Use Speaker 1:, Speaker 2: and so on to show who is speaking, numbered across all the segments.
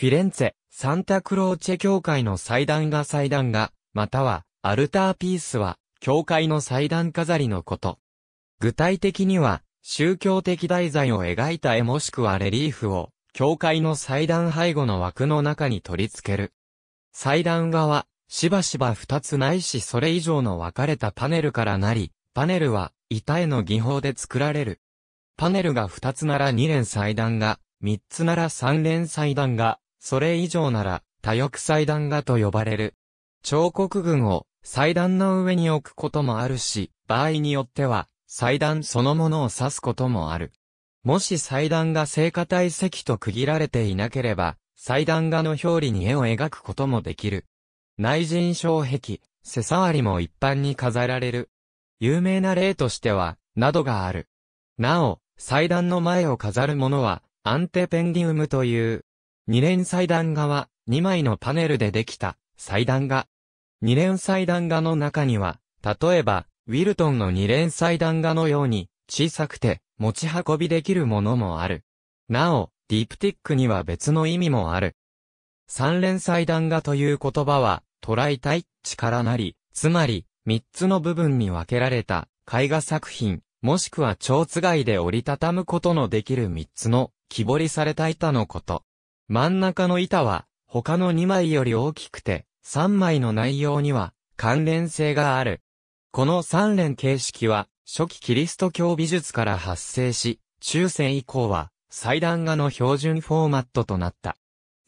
Speaker 1: フィレンツェ、サンタクローチェ教会の祭壇が祭壇が、または、アルターピースは、教会の祭壇飾りのこと。具体的には、宗教的題材を描いた絵もしくはレリーフを、教会の祭壇背後の枠の中に取り付ける。祭壇画は、しばしば二つないしそれ以上の分かれたパネルからなり、パネルは、板絵の技法で作られる。パネルが二つなら二連祭壇が、三つなら三連祭壇が、それ以上なら、多翼祭壇画と呼ばれる。彫刻群を祭壇の上に置くこともあるし、場合によっては、祭壇そのものを指すこともある。もし祭壇が聖火体石と区切られていなければ、祭壇画の表裏に絵を描くこともできる。内人障壁、背触りも一般に飾られる。有名な例としては、などがある。なお、祭壇の前を飾るものは、アンテペンディウムという、二連祭壇画は2枚のパネルでできた祭壇画。二連祭壇画の中には、例えば、ウィルトンの二連祭壇画のように小さくて持ち運びできるものもある。なお、ディプティックには別の意味もある。三連祭壇画という言葉は、捉えたい力なり、つまり、三つの部分に分けられた絵画作品、もしくは蝶つがで折りたたむことのできる三つの木彫りされた板のこと。真ん中の板は、他の2枚より大きくて、3枚の内容には、関連性がある。この3連形式は、初期キリスト教美術から発生し、中世以降は、祭壇画の標準フォーマットとなった。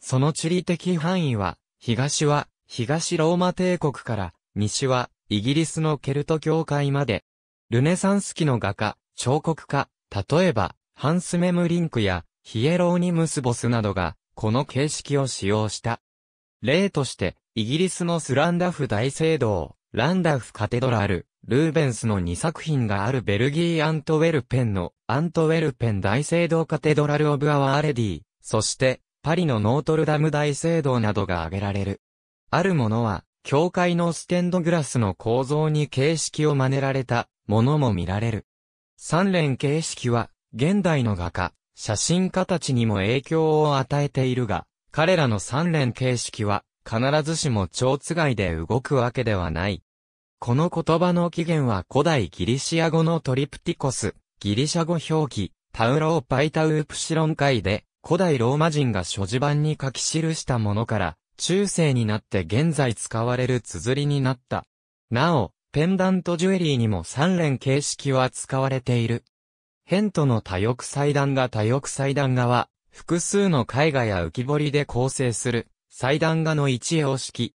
Speaker 1: その地理的範囲は、東は、東ローマ帝国から、西は、イギリスのケルト教会まで、ルネサンス期の画家、彫刻家、例えば、ハンス・メムリンクや、ヒエローニムス・ボスなどが、この形式を使用した。例として、イギリスのスランダフ大聖堂、ランダフカテドラル、ルーベンスの2作品があるベルギー・アントウェルペンの、アントウェルペン大聖堂カテドラル・オブ・アワー・レディ、そして、パリのノートルダム大聖堂などが挙げられる。あるものは、教会のステンドグラスの構造に形式を真似られたものも見られる。三連形式は、現代の画家、写真家たちにも影響を与えているが、彼らの三連形式は必ずしも蝶つがいで動くわけではない。この言葉の起源は古代ギリシア語のトリプティコス、ギリシャ語表記、タウローパイタウープシロン会で、古代ローマ人が所持版に書き記したものから、中世になって現在使われる綴りになった。なお、ペンダントジュエリーにも三連形式は使われている。ヘントの多翼祭壇画多翼祭壇画は、複数の絵画や浮き彫りで構成する、祭壇画の一様式。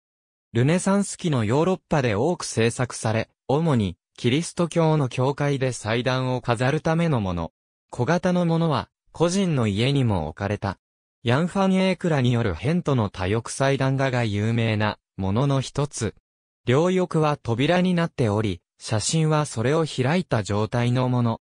Speaker 1: ルネサンス期のヨーロッパで多く制作され、主に、キリスト教の教会で祭壇を飾るためのもの。小型のものは、個人の家にも置かれた。ヤンファン・エークラによるヘントの多翼祭壇画が有名な、ものの一つ。両翼は扉になっており、写真はそれを開いた状態のもの。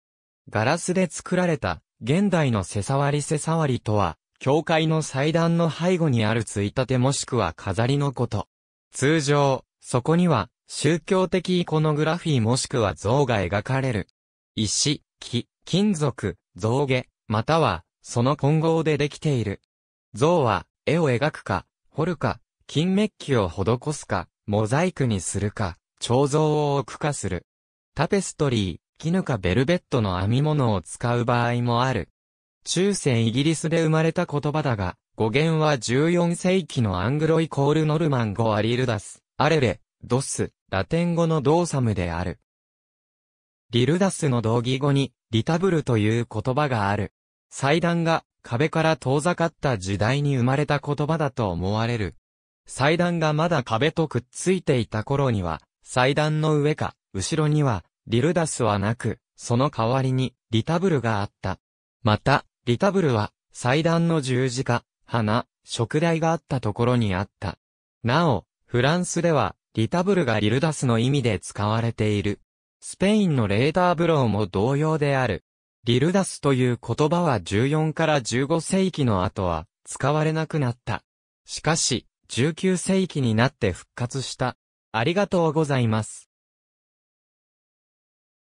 Speaker 1: ガラスで作られた、現代の背触り背触りとは、教会の祭壇の背後にあるついたてもしくは飾りのこと。通常、そこには、宗教的イコノグラフィーもしくは像が描かれる。石、木、金属、象牙、または、その混合でできている。像は、絵を描くか、彫るか、金メッキを施すか、モザイクにするか、彫像を置くかする。タペストリー、絹かベルベットの編み物を使う場合もある。中世イギリスで生まれた言葉だが、語源は14世紀のアングロイコールノルマン語アリルダス、アレレ、ドス、ラテン語のドーサムである。リルダスの同義語に、リタブルという言葉がある。祭壇が壁から遠ざかった時代に生まれた言葉だと思われる。祭壇がまだ壁とくっついていた頃には、祭壇の上か、後ろには、リルダスはなく、その代わりに、リタブルがあった。また、リタブルは、祭壇の十字架、花、食台があったところにあった。なお、フランスでは、リタブルがリルダスの意味で使われている。スペインのレーダーブローも同様である。リルダスという言葉は14から15世紀の後は、使われなくなった。しかし、19世紀になって復活した。ありがとうございます。